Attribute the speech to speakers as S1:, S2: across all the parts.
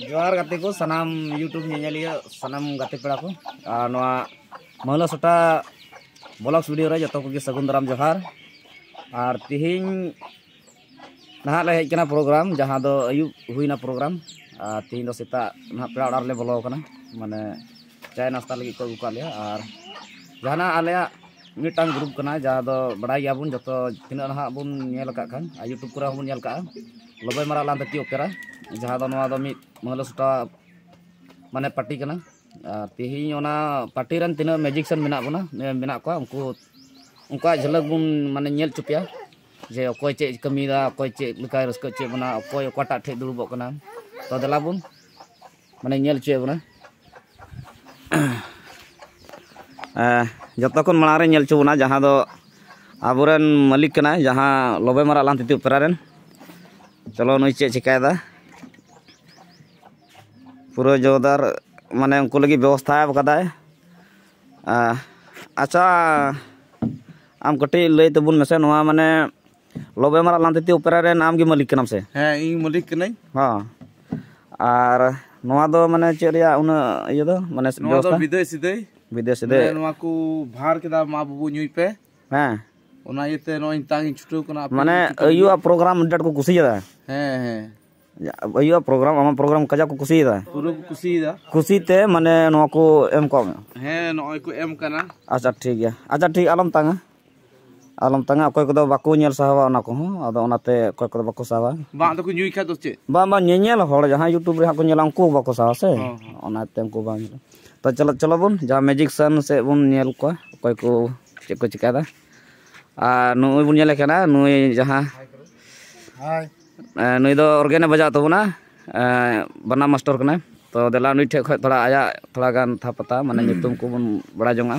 S1: Jawar gatiku sanam YouTube nyanyalia sanam gati peraku. Anwa mula suta bolak video raja toko ki sagundaram jahar. Artihin nah leh kena program jahado ayu na program. Artihin do sita nah pera dar le bolok kena. Mane cai nasta lagi ko buka leh. Ar jahana alea mitang grup kena jahado berai abun jato kina nah abun nyelka kan. YouTube Ayu tukura abun nyelka. Lobai mara lantai tiok kera. Jahado nuwado mit मतलब सोटा माने party का तेहेन party run तीन मेजिकसन मे को उनको उनका झलक बन माने नेल चुपे जे अकय चे कमी अकय चे रसक चे बना अकय अकटा ठे दुड़ब तो दला बन माने नेल चे बना जो खन मांगे नेल चोबना जहां अब मालिक लबे मारा लान तीत पेरा चलो नई चे चेकायदा पूरा जोरदार माने उनको लगी व्यवस्था है अच्छा आम कटी लै तब तो मेसे माने लबे मारा लानी उपेरा नाम की मालिक से
S2: हाँ इन मालिक कने
S1: हाँ और नवा दो माने चेरिया उन ये दो माने व्यवस्था विदेश सीधे विदेश सीधे नवा
S2: को भार के दा मा बुबु नुई पे हां ओना ये ते तो नो इन तांग छुटो कना माने अयुआ
S1: प्रोग्राम डट को कुसी जदा हां हां ayo ya, iya, program ama program kerja ku kusi ta kudu kusi ta kusi te mane noa ku em kom
S2: he noa aku M kana
S1: aja thik ya aja thik alam tanga alam tanga koy ko baku nyel sahwa ona ko ho ada ona te koy ko baku sahawa
S2: ba ta ku nyui kha do
S1: nyel hol youtube re ha ko nyelang baku se oh, oh. ona te em ko ba cila ta chalo bun ja magic sun se bun nyel ko eh. koy ko chek ko chika da a ah, bun nyel kana nu hai ᱱᱩᱭ ᱫᱚ ᱚᱨᱜᱮᱱᱮ ᱵᱟᱡᱟᱣ ᱛᱟᱵᱚᱱᱟ ᱵᱟᱱᱟ master ᱠᱟᱱᱟᱭ ᱛᱚ ᱫᱮᱞᱟ ᱱᱩᱭ ᱴᱷᱮᱡ ᱠᱷᱚᱡ ᱛᱷᱚᱲᱟ ᱟᱭᱟᱜ ᱛᱷᱚᱲᱟ ᱜᱟᱱ ᱛᱷᱟᱯᱟᱛᱟ ᱢᱟᱱᱮ ᱧᱩᱛᱩᱢ ᱠᱚᱵᱚᱱ ᱵᱟᱲᱟᱭ ᱡᱚᱝᱟ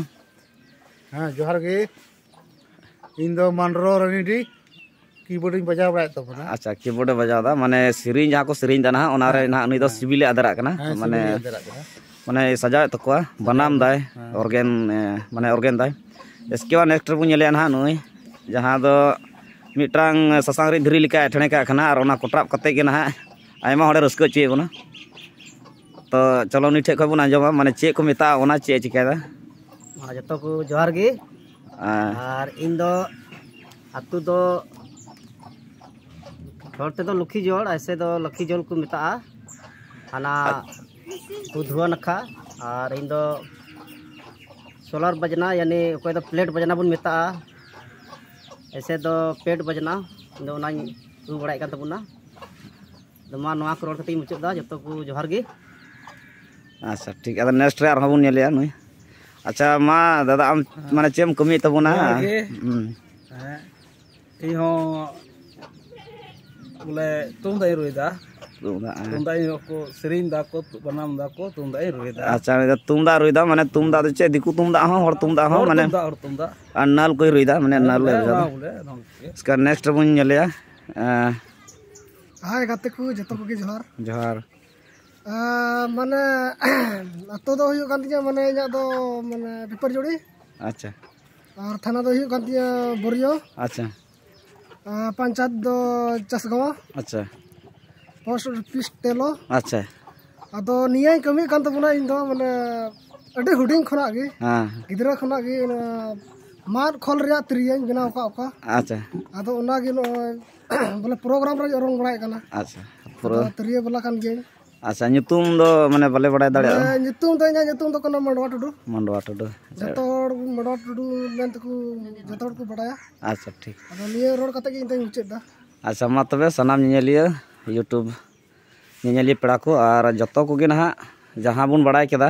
S2: ᱦᱮᱸ ᱡᱚᱦᱟᱨ ᱜᱮ ᱤᱧ ᱫᱚ ᱢᱟᱱᱨᱚ ᱨᱟᱱᱤᱰᱤ कीबोर्ड बजा बड़ा
S1: अच्छा कीबोर्ड बजा दा माने सिरिन जहां को सिरिन दाना ओना रे ना नुई दो सिबिले आदरा कना माने माने सजा तकवा बनाम दाय ऑर्गेन माने ऑर्गेन दाय इसके बाद नेक्स्ट बु नेले ना नुई जहां दो मिट्टा सासांग धरी एटे कटरा कतेमा रस्क अचे बोना तो चलो नीठ खन बो आजमा मैं चेक को मत चे चिका जो को जोहार गे तो लखी जोड़ ऐसे तो लखी जोल को मेता हाना पुधुआ नखा और इन दो सोलार बजना यानी अको प्लेट बजना बोता ऐसे तो पेट बजना रू बड़ा तो मा को रोड कते
S2: जो को गे
S1: अच्छा ठीक है नेक्स्ट रे आरहबन अच्छा मा दादा आम हाँ। माने चेम कमी तबना
S2: बोले तुमदा ही रोईदा
S1: तुमदा
S2: ही को बनाम को तुमदा अच्छा
S1: मैं तुमदा रोईदा माने तुमदा दिकु तुमदा हां और माने और तुमदा और नल कोई रोईदा माने नल ले
S2: रोईदा इसका नेक्स्ट हाय को जतो को जोहार
S1: जोहार माने अतो दो हुयो कांतिया माने इना माने पेपर जोड़ी अच्छा और थाना दो हुयो बोरियो अच्छा पंचायत चसगवा अच्छा पोस्ट ऑफिस टेलो अच्छा
S2: अदो निया कमी कान तबना इन दो माने अडे हुडिंग खना गे हां गिदरा खना गे मार खोल रिया त्रिया बनाव का का
S1: अच्छा अदो ओना गे बोले प्रोग्राम रे रंग बड़ाय कना अच्छा त्रिया बोला कान गे ᱟᱪᱪᱷᱟ ᱧᱩᱛᱩᱢ ᱫᱚ ᱢᱟᱱᱮ ᱵᱟᱞᱮ ᱵᱟᱲᱟᱭ ᱫᱟᱲᱮᱭᱟᱜᱼᱟ ᱧᱩᱛᱩᱢ ᱫᱚ ᱤᱧᱟᱹᱜ ᱧᱩᱛᱩᱢ ᱫᱚ ᱠᱟᱱᱟ ᱢᱟᱰᱣᱟ ᱴᱩᱰᱩ ᱢᱟᱰᱣᱟ ᱴᱩᱰᱩ ᱡᱚᱛᱚ ᱦᱚᱲ ᱢᱟᱰᱣᱟ ᱴᱩᱰᱩ ᱢᱮᱱᱛᱮᱠᱚ ᱡᱚᱛᱚ ᱦᱚᱲ ᱠᱚ ᱵᱟᱲᱟᱭᱟ ᱟᱪᱪᱷᱟ ᱴᱷᱤᱠ ᱟᱫᱚ ᱱᱤᱭᱟᱹ ᱨᱚᱲ ᱠᱟᱛᱮ ᱜᱮ ᱤᱧ ᱫᱚᱧ ᱢᱩᱪᱟᱹᱫ ᱮᱫᱟ ᱟᱪᱪᱷᱟ ᱢᱟ ᱛᱚᱵᱮ ᱥᱟᱱᱟᱢ ᱧᱮᱧᱮᱞᱤᱭᱟᱹ ᱤᱭᱩᱴᱩᱵᱽ ᱧᱮᱧᱮᱞᱤᱭᱟᱹ ᱯᱮᱲᱟ ᱠᱚ ᱟᱨ ᱡᱚᱛᱚ ᱠᱚᱜᱮ ᱱᱟᱦᱟᱜ ᱡᱟᱦᱟᱸ ᱵᱚᱱ ᱵᱟᱲᱟᱭ ᱠᱮᱫᱟ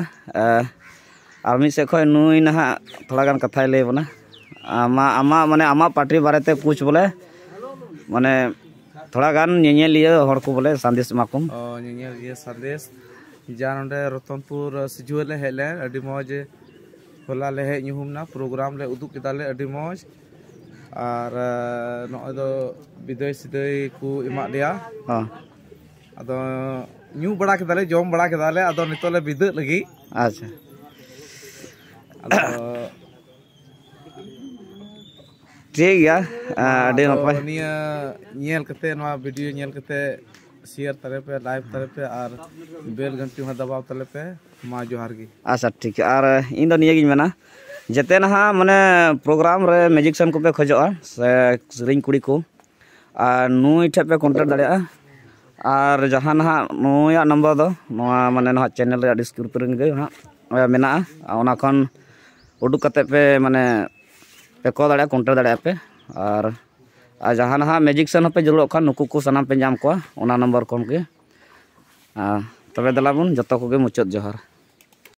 S1: ᱟᱨ ᱢᱤᱫ ᱥᱮᱫ ᱠᱷᱚᱱ ᱱᱩᱭ ᱱᱟᱦᱟᱜ ᱛᱷᱚᱲᱟ ᱜᱟᱱ ᱠᱟᱛᱷᱟᱭ ᱞᱟᱹᱭ ᱟᱵᱚᱱᱟ ᱟᱢᱟᱜ ᱟᱢᱟᱜ ᱢᱟᱱᱮ ᱟᱢᱟᱜ ᱯᱟᱴᱨᱤ ᱵᱟᱨᱮᱛᱮ ᱠᱩᱪ ᱵᱚᱞᱮ ᱢᱟᱱᱮ थोड़ा गानलिया बोले सन्देश
S2: सन्देश जहाँ ना रतनपुर सिजुअल हेलें मज़े होला हेमना प्रोग्राम उदुकाले मज और नो बिदय सिदय को हाँ। नू बड़ा के दाले जम बड़ा के दाले अद नितले बिदय लगी
S1: अच्छा ᱴᱷᱤᱠ
S2: ᱜᱮᱭᱟ शेयर लाइव और बेल घंटी दबाव माँ जोहार
S1: अच्छा ठीक और इन दो जते ना माने प्रोग्राम रे मैजिक्सन को पे खोजोआ से रिंग कुड़ी को और नुई ठे पे कांटेक्ट दड़ेआ और जहां ना नुया नंबर दो नोआ माने ना चैनल रे डिस्क्रिप्शन रे ना मेना ओना खन पे माने ᱯᱮ ᱠᱚ ᱫᱟᱲᱮᱭᱟᱜᱼᱟ ᱠᱚᱱᱴᱮᱠᱴ ᱫᱟᱲᱮᱭᱟᱜ ᱯᱮ ᱟᱨ ᱟᱨ ᱡᱟᱦᱟᱸ ᱱᱟᱦᱟᱜ ᱢᱮᱡᱤᱠᱥᱮᱱ ᱦᱚᱸᱯᱮ ᱡᱟᱹᱨᱩᱲᱚᱜ ᱠᱷᱟᱱ ᱱᱩᱠᱩ ᱠᱚ ᱥᱟᱱᱟᱢ ᱯᱮ ᱧᱟᱢ ᱠᱚᱣᱟ ᱚᱱᱟ ᱱᱚᱢᱵᱚᱨ ᱠᱷᱚᱱ ᱜᱮ ᱛᱚᱵᱮ ᱫᱮᱞᱟᱵᱚᱱ ᱡᱚᱛᱚ ᱠᱚᱜᱮ ᱢᱩᱪᱟᱹᱫ ᱡᱚᱦᱟᱨ